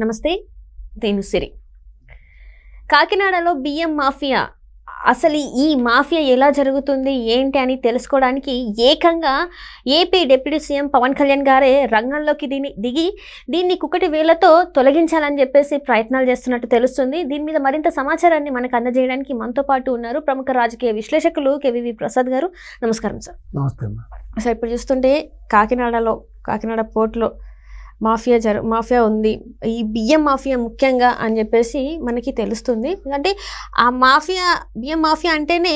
నమస్తే నేను సిరి కాకినాడలో బియ్యం మాఫియా అసలు ఈ మాఫియా ఎలా జరుగుతుంది ఏంటి అని తెలుసుకోవడానికి ఏకంగా AP deputy CM Pawan Kalyan గారే రంగంలోకి దీని దిగి దీన్ని కుక్కటి వేళ్లతో తొలగించాలని చెప్పేసి ప్రయత్నాలు చేస్తున్నట్టు తెలుస్తుంది దీని మీద మరింత సమాచారాన్ని మనకు అందజేయడానికి మనతో పాటు ఉన్నారు ప్రముఖ రాజకీయ విశ్లేషకులు కెవివి ప్రసాద్ గారు నమస్కారం సార్ నమస్తే సార్ ఇప్పుడు చూస్తుంటే కాకినాడలో కాకినాడ పోర్ట్లో మాఫియా జరు మాఫియా ఉంది ఈ బియ్యం మాఫియా ముఖ్యంగా అని చెప్పేసి మనకి తెలుస్తుంది అంటే ఆ మాఫియా బియ్యం మాఫియా అంటేనే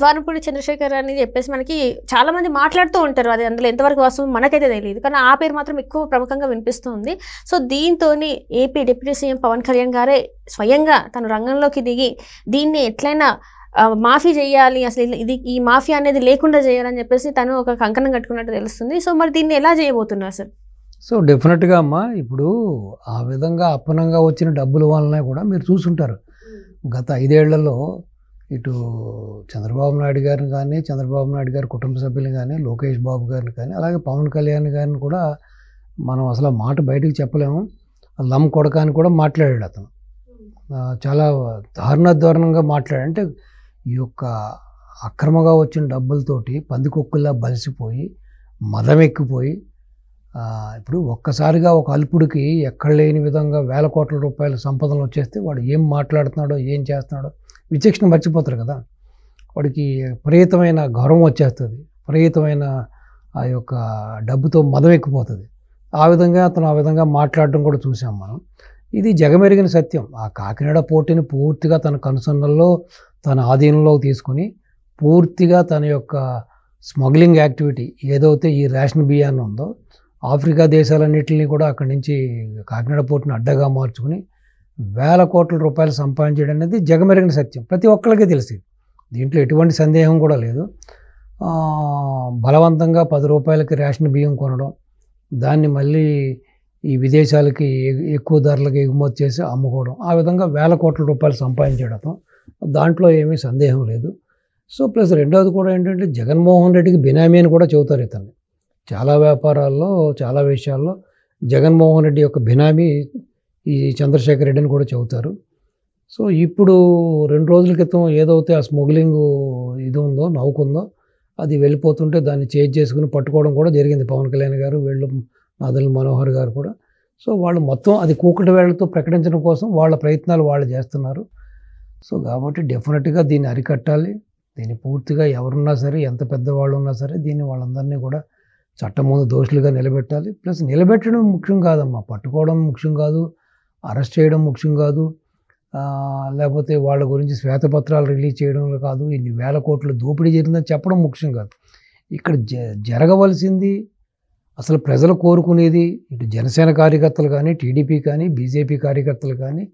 ద్వారపూడి చంద్రశేఖర్ అని చెప్పేసి మనకి చాలామంది మాట్లాడుతూ ఉంటారు అది అందులో ఎంతవరకు వస్తుంది మనకైతే తెలియదు కానీ ఆ పేరు మాత్రం ఎక్కువ ప్రముఖంగా వినిపిస్తుంది సో దీంతో AP deputy CM Pawan Kalyan గారే స్వయంగా తను రంగంలోకి దిగి దీన్ని ఎట్లయినా మాఫీ చేయాలి అసలు ఇది ఈ మాఫీ అనేది లేకుండా చేయాలని చెప్పేసి తను ఒక కంకణం కట్టుకున్నట్టు తెలుస్తుంది సో మరి దీన్ని ఎలా చేయబోతున్నారు సార్ సో డెఫినెట్గా అమ్మ ఇప్పుడు ఆ విధంగా అప్పనంగా వచ్చిన డబ్బుల వలన కూడా మీరు చూసుంటారు గత ఐదేళ్లలో ఇటు చంద్రబాబు నాయుడు గారిని కానీ చంద్రబాబు నాయుడు గారి కుటుంబ సభ్యులు కానీ లోకేష్ బాబు గారిని కానీ అలాగే పవన్ కళ్యాణ్ గారిని కూడా మనం అసలు మాట బయటకు చెప్పలేము లమ్ కొడకాని అని కూడా మాట్లాడాడు అతను చాలా దారుణ దారుణంగా మాట్లాడాడు అంటే ఈ యొక్క అక్రమగా వచ్చిన డబ్బులతోటి పందికొక్కుల్లా బలిసిపోయి మదం ఎక్కిపోయి ఇప్పుడు ఒక్కసారిగా ఒక అల్పుడికి ఎక్కడ లేని విధంగా వేల కోట్ల రూపాయల సంపదలు వచ్చేస్తే వాడు ఏం మాట్లాడుతున్నాడో ఏం చేస్తున్నాడో విచక్షణ మర్చిపోతారు కదా వాడికి ప్రయతమైన గౌరవం వచ్చేస్తుంది విపరీతమైన ఆ యొక్క డబ్బుతో మదం ఎక్కిపోతుంది ఆ విధంగా అతను ఆ విధంగా మాట్లాడడం కూడా చూసాం మనం ఇది జగమెరిగిన సత్యం ఆ కాకినాడ పోటీని పూర్తిగా తన కనుసన్నల్లో తన ఆధీనంలోకి తీసుకొని పూర్తిగా తన యొక్క స్మగ్లింగ్ యాక్టివిటీ ఏదైతే ఈ రేషన్ బియ్యాన్ని ఉందో ఆఫ్రికా దేశాలన్నింటినీ కూడా అక్కడి నుంచి కాకినాడ పోర్టును అడ్డగా మార్చుకుని వేల కోట్ల రూపాయలు సంపాదించడం అనేది జగమెరిగిన సత్యం ప్రతి ఒక్కరికి తెలిసి దీంట్లో ఎటువంటి సందేహం కూడా లేదు బలవంతంగా పది రూపాయలకి రేషన్ బియ్యం కొనడం దాన్ని మళ్ళీ ఈ విదేశాలకి ఎక్కువ ధరలకు ఎగుమతి చేసి అమ్ముకోవడం ఆ విధంగా వేల కోట్ల రూపాయలు సంపాదించడం దాంట్లో ఏమీ సందేహం లేదు సో ప్లస్ రెండవది కూడా ఏంటంటే జగన్మోహన్ రెడ్డికి బినామీ అని కూడా చెబుతారు ఇతన్ని చాలా వ్యాపారాల్లో చాలా విషయాల్లో జగన్మోహన్ రెడ్డి యొక్క బినామీ ఈ చంద్రశేఖర్ రెడ్డి అని కూడా చెబుతారు సో ఇప్పుడు రెండు రోజుల క్రితం ఏదైతే ఆ స్మగ్లింగ్ ఇది ఉందో నవ్వుకుందో అది వెళ్ళిపోతుంటే దాన్ని చేజ్ చేసుకుని పట్టుకోవడం కూడా జరిగింది పవన్ కళ్యాణ్ గారు వీళ్ళు నాదల్ మనోహర్ గారు కూడా సో వాళ్ళు మొత్తం అది కూకటి వేళ్లతో ప్రకటించడం కోసం వాళ్ళ ప్రయత్నాలు వాళ్ళు చేస్తున్నారు సో కాబట్టి డెఫినెట్గా దీన్ని అరికట్టాలి దీన్ని పూర్తిగా ఎవరున్నా సరే ఎంత పెద్దవాళ్ళు ఉన్నా సరే దీన్ని వాళ్ళందరినీ కూడా చట్టం ముందు దోషులుగా నిలబెట్టాలి ప్లస్ నిలబెట్టడం ముఖ్యం కాదమ్మా పట్టుకోవడం ముఖ్యం కాదు అరెస్ట్ చేయడం ముఖ్యం కాదు లేకపోతే వాళ్ళ గురించి శ్వేతపత్రాలు రిలీజ్ చేయడం కాదు ఇన్ని వేల కోట్లు దోపిడీ జరిగిందని చెప్పడం ముఖ్యం కాదు ఇక్కడ జ జరగవలసింది అసలు ప్రజలు కోరుకునేది ఇటు జనసేన కార్యకర్తలు కానీ టీడీపీ కానీ బీజేపీ కార్యకర్తలు కానీ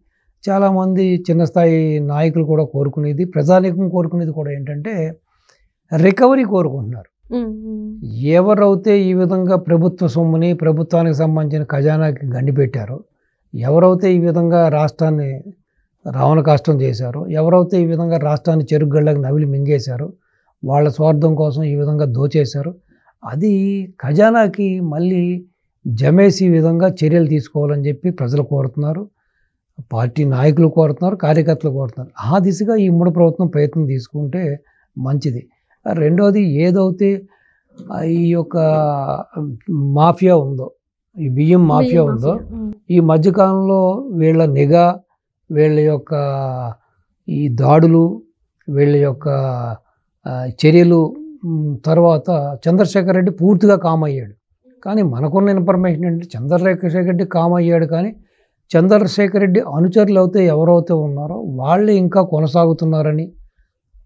చాలామంది చిన్న స్థాయి నాయకులు కూడా కోరుకునేది ప్రజానీకం కోరుకునేది కూడా ఏంటంటే రికవరీ కోరుకుంటున్నారు ఎవరైతే ఈ విధంగా ప్రభుత్వ సొమ్ముని ప్రభుత్వానికి సంబంధించిన ఖజానాకి గండిపెట్టారో ఎవరైతే ఈ విధంగా రాష్ట్రాన్ని రావణ కష్టం చేశారో ఎవరైతే ఈ విధంగా రాష్ట్రాన్ని చెరుగళ్ళకి నవిలి మింగేశారో వాళ్ళ స్వార్థం కోసం ఈ విధంగా దోచేశారు అది ఖజానాకి మళ్ళీ జమేసి విధంగా చర్యలు తీసుకోవాలని చెప్పి ప్రజలు కోరుతున్నారు పార్టీ నాయకులు కోరుతున్నారు కార్యకర్తలు కోరుతున్నారు ఆ దిశగా ఈ మూడు ప్రభుత్వం ప్రయత్నం తీసుకుంటే మంచిది రెండోది ఏదైతే ఈ యొక్క మాఫియా ఉందో ఈ బియ్యం మాఫియా ఉందో ఈ మధ్యకాలంలో వీళ్ళ నిఘా వీళ్ళ యొక్క ఈ దాడులు వీళ్ళ యొక్క చర్యలు తర్వాత చంద్రశేఖర్ రెడ్డి పూర్తిగా కామ్ అయ్యాడు కానీ మనకున్న ఇన్ఫర్మేషన్ ఏంటంటే చంద్రశేఖర్ రెడ్డి కామ్ అయ్యాడు కానీ చంద్రశేఖర్ రెడ్డి అనుచరులు అయితే ఎవరైతే ఉన్నారో వాళ్ళే ఇంకా కొనసాగుతున్నారని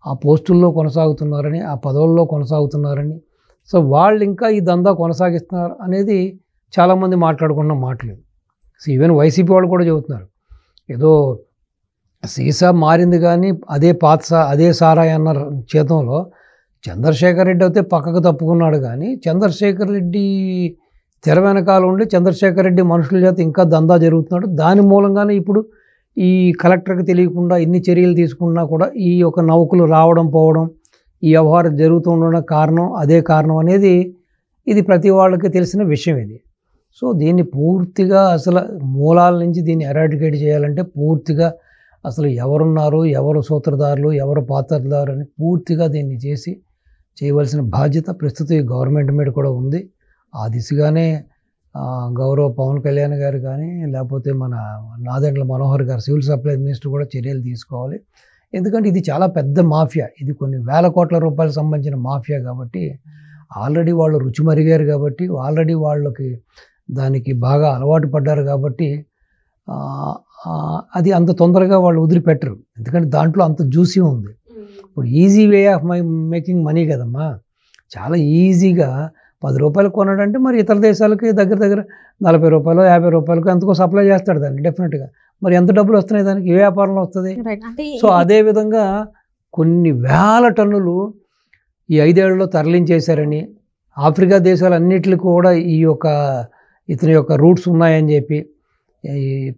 ఆ పోస్టుల్లో కొనసాగుతున్నారని ఆ పదవుల్లో కొనసాగుతున్నారని సో వాళ్ళు ఇంకా ఈ దందా కొనసాగిస్తున్నారు అనేది చాలామంది మాట్లాడుకున్న మాటలు సో ఈవెన్ వైసీపీ వాళ్ళు కూడా చెబుతున్నారు ఏదో సీసా మారింది కానీ అదే పాత అదే సారా అన్న చేతంలో చంద్రశేఖర్ రెడ్డి అయితే పక్కకు తప్పుకున్నాడు కానీ చంద్రశేఖర్ రెడ్డి తెర వెనకాల ఉండి చంద్రశేఖర్ రెడ్డి మనుషుల చేత ఇంకా దందా జరుగుతున్నాడు దాని మూలంగానే ఇప్పుడు ఈ కలెక్టర్కి తెలియకుండా ఎన్ని చర్యలు తీసుకున్నా కూడా ఈ యొక్క నౌకలు రావడం పోవడం ఈ వ్యవహారం జరుగుతుండడం కారణం అదే కారణం అనేది ఇది ప్రతి వాళ్ళకి తెలిసిన విషయం ఇది సో దీన్ని పూర్తిగా అసలు మూలాల నుంచి దీన్ని ఎరాటికేట్ చేయాలంటే పూర్తిగా అసలు ఎవరున్నారు ఎవరు సూత్రధారులు ఎవరు పాత్రదారు అని పూర్తిగా దీన్ని చేసి చేయవలసిన బాధ్యత ప్రస్తుత గవర్నమెంట్ మీద కూడా ఉంది ఆ దిశగానే గౌరవ పవన్ కళ్యాణ్ గారు కానీ లేకపోతే మన నాదెండ్ల మనోహర్ గారు సివిల్ సప్లై మినిస్టర్ కూడా చర్యలు తీసుకోవాలి ఎందుకంటే ఇది చాలా పెద్ద మాఫియా ఇది కొన్ని వేల కోట్ల రూపాయలకు సంబంధించిన మాఫియా కాబట్టి ఆల్రెడీ వాళ్ళు రుచి మరిగారు కాబట్టి ఆల్రెడీ వాళ్ళకి దానికి బాగా అలవాటు పడ్డారు కాబట్టి అది అంత తొందరగా వాళ్ళు వదిలిపెట్టరు ఎందుకంటే దాంట్లో అంత జ్యూసీ ఉంది ఇప్పుడు easy way of my making money కదమ్మా చాలా ఈజీగా పది రూపాయలు కొన్నాడంటే మరి ఇతర దేశాలకి దగ్గర దగ్గర నలభై రూపాయలు యాభై రూపాయలకు ఎంతకో సప్లై చేస్తాడు దాన్ని డెఫినెట్గా మరి ఎంత డబ్బులు వస్తున్నాయి దానికి ఏ వ్యాపారంలో వస్తుంది సో అదేవిధంగా కొన్ని వేల టన్నులు ఈ ఐదేళ్లలో తరలించేశారని ఆఫ్రికా దేశాలన్నిటికీ కూడా ఈ యొక్క ఇతని యొక్క రూట్స్ ఉన్నాయని చెప్పి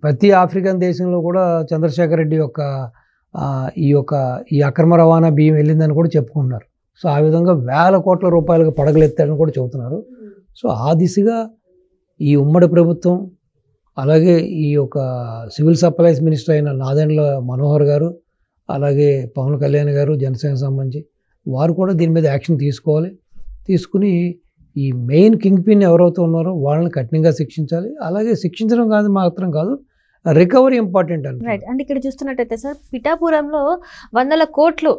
ప్రతి ఆఫ్రికన్ దేశంలో కూడా చంద్రశేఖర్ రెడ్డి యొక్క ఈ యొక్క ఈ అక్రమ రవాణా బియ్యం వెళ్ళిందని కూడా చెప్పుకున్నారు సో ఆ విధంగా వేల కోట్ల రూపాయలకు పడగలెత్తాడని కూడా చెబుతున్నారు సో ఆ దిశగా ఈ ఉమ్మడి ప్రభుత్వం అలాగే ఈ యొక్క సివిల్ సప్లైస్ మినిస్టర్ అయిన నాదెండ్ల మనోహర్ గారు అలాగే పవన్ కళ్యాణ్ గారు జనసేన సంబంధించి వారు కూడా దీని మీద యాక్షన్ తీసుకోవాలి తీసుకుని ఈ మెయిన్ కింగ్ పిన్ ఎవరైతే ఉన్నారో వాళ్ళని కఠినంగా శిక్షించాలి అలాగే శిక్షించడం కాదు మాత్రం కాదు రికవరీ ఇంపార్టెంట్ అండి రైట్ అండ్ ఇక్కడ చూస్తున్నట్టయితే సార్ పిఠాపురంలో వందల కోట్లు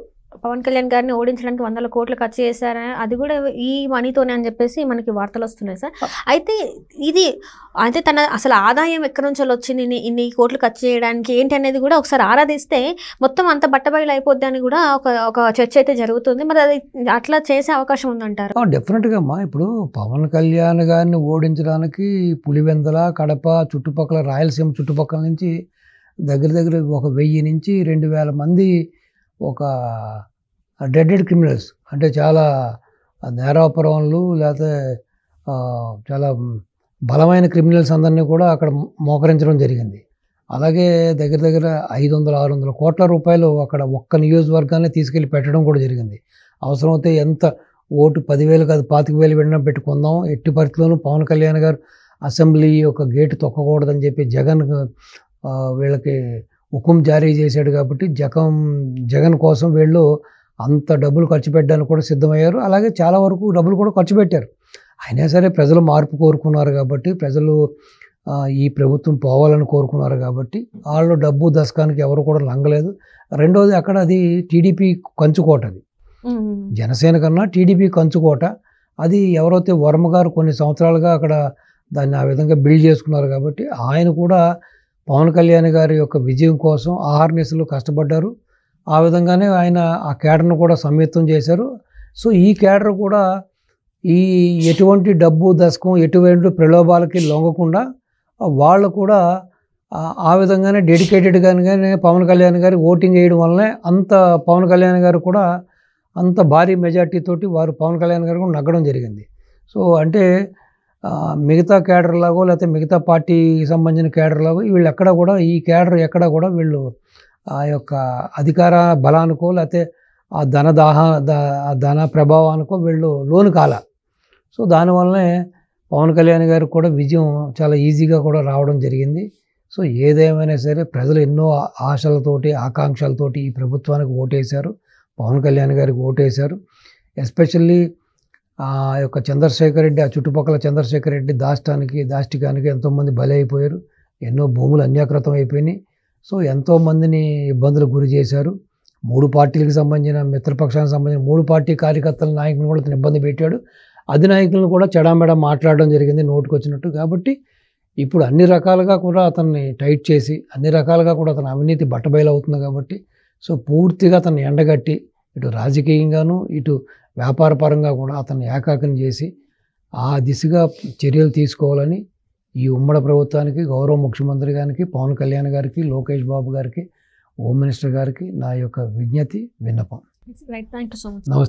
పవన్ కళ్యాణ్ గారిని ఓడించడానికి వందల కోట్లు ఖర్చు చేశారని అది కూడా ఈ మనీతోనే అని చెప్పేసి మనకి వార్తలు వస్తున్నాయి సార్ అయితే ఇది అయితే తన అసలు ఆదాయం ఎక్కడి నుంచి వచ్చింది ఇన్ని కోట్లు ఖర్చు చేయడానికి ఏంటి అనేది కూడా ఒకసారి ఆరాధిస్తే మొత్తం అంత బట్టబయలు అయిపోద్ది అని కూడా ఒక ఒక చర్చ అయితే జరుగుతుంది మరి అది అట్లా చేసే అవకాశం ఉందంటారు డెఫినెట్గా అమ్మా ఇప్పుడు పవన్ కళ్యాణ్ గారిని ఓడించడానికి పులివెందల కడప చుట్టుపక్కల రాయలసీమ చుట్టుపక్కల నుంచి దగ్గర దగ్గర ఒక వెయ్యి నుంచి రెండు వేల మంది ఒక డెడెడ్ క్రిమినల్స్ అంటే చాలా నేరాపరవన్లు లేకపోతే చాలా బలమైన క్రిమినల్స్ అందరినీ కూడా అక్కడ మోకరించడం జరిగింది అలాగే దగ్గర దగ్గర ఐదు వందల ఆరు వందల కోట్ల రూపాయలు అక్కడ ఒక్క నియోజకవర్గాన్ని తీసుకెళ్ళి పెట్టడం కూడా జరిగింది అవసరమైతే ఎంత ఓటు పదివేలు కాదు పాతిక వేలు వెళ్ళినా పెట్టుకుందాం ఎట్టి పరిస్థితుల్లోనూ పవన్ కళ్యాణ్ గారు అసెంబ్లీ యొక్క గేటు తొక్కకూడదని చెప్పి జగన్ వీళ్ళకి హుకుం జారీ చేశాడు కాబట్టి జగం జగన్ కోసం వీళ్ళు అంత డబ్బులు ఖర్చు పెట్టడానికి కూడా సిద్ధమయ్యారు అలాగే చాలా వరకు డబ్బులు కూడా ఖర్చు పెట్టారు అయినా సరే ప్రజలు మార్పు కోరుకున్నారు కాబట్టి ప్రజలు ఈ ప్రభుత్వం పోవాలని కోరుకున్నారు కాబట్టి వాళ్ళు డబ్బు దశకానికి ఎవరు కూడా లంగలేదు రెండోది అక్కడ అది టీడీపీ కంచుకోట అది జనసేన కన్నా టీడీపీ కంచుకోట అది ఎవరైతే వర్మ గారు కొన్ని సంవత్సరాలుగా అక్కడ దాన్ని ఆ విధంగా బిల్డ్ చేసుకున్నారు కాబట్టి ఆయన కూడా పవన్ కళ్యాణ్ గారి యొక్క విజయం కోసం ఆహార్నిసులు కష్టపడ్డారు ఆ విధంగానే ఆయన ఆ కేడర్ను కూడా సమ్మితం చేశారు సో ఈ కేడర్ కూడా ఈ ఎటువంటి డబ్బు దశకం ఎటువంటి ప్రలోభాలకి లొంగకుండా వాళ్ళు కూడా ఆ విధంగానే కానీ పవన్ కళ్యాణ్ గారి ఓటింగ్ వేయడం వల్లనే అంత పవన్ కళ్యాణ్ గారు కూడా అంత భారీ మెజార్టీతోటి వారు పవన్ కళ్యాణ్ గారు కూడా నగ్గడం జరిగింది సో అంటే మిగతా క్యాడర్ లాగో లేకపోతే మిగతా పార్టీకి సంబంధించిన క్యాడర్ లాగో వీళ్ళు ఎక్కడ కూడా ఈ క్యాడర్ ఎక్కడ కూడా వీళ్ళు ఆ యొక్క అధికార బలానికో లేకపోతే ఆ ధన దాహ ధన ప్రభావానికో వీళ్ళు లోను కాల సో దానివల్లనే పవన్ కళ్యాణ్ గారికి కూడా విజయం చాలా ఈజీగా కూడా రావడం జరిగింది సో ఏదేమైనా సరే ప్రజలు ఎన్నో ఆశలతోటి ఆకాంక్షలతోటి ఈ ప్రభుత్వానికి ఓటేశారు పవన్ కళ్యాణ్ గారికి ఓటేశారు ఎస్పెషల్లీ ఆ యొక్క చంద్రశేఖర్ రెడ్డి ఆ చుట్టుపక్కల చంద్రశేఖర్ రెడ్డి దాష్టానికి దాష్టికానికి ఎంతోమంది బలి అయిపోయారు ఎన్నో భూములు అన్యాకృతం అయిపోయినాయి సో ఎంతోమందిని ఇబ్బందులకు గురి చేశారు మూడు పార్టీలకు సంబంధించిన మిత్రపక్షానికి సంబంధించిన మూడు పార్టీ కార్యకర్తల నాయకులను కూడా అతను ఇబ్బంది పెట్టాడు అధినాయకులను కూడా చెడామెడా మాట్లాడడం జరిగింది నోటుకొచ్చినట్టు కాబట్టి ఇప్పుడు అన్ని రకాలుగా కూడా అతన్ని టైట్ చేసి అన్ని రకాలుగా కూడా అతను అవినీతి బట్టబయలవుతుంది అవుతుంది కాబట్టి సో పూర్తిగా అతన్ని ఎండగట్టి ఇటు రాజకీయంగాను ఇటు వ్యాపారపరంగా కూడా అతను ఏకాకం చేసి ఆ దిశగా చర్యలు తీసుకోవాలని ఈ ఉమ్మడి ప్రభుత్వానికి గౌరవ ముఖ్యమంత్రి గారికి పవన్ కళ్యాణ్ గారికి లోకేష్ బాబు గారికి హోమ్ మినిస్టర్ గారికి నా యొక్క విజ్ఞతి విన్నపం నమస్తే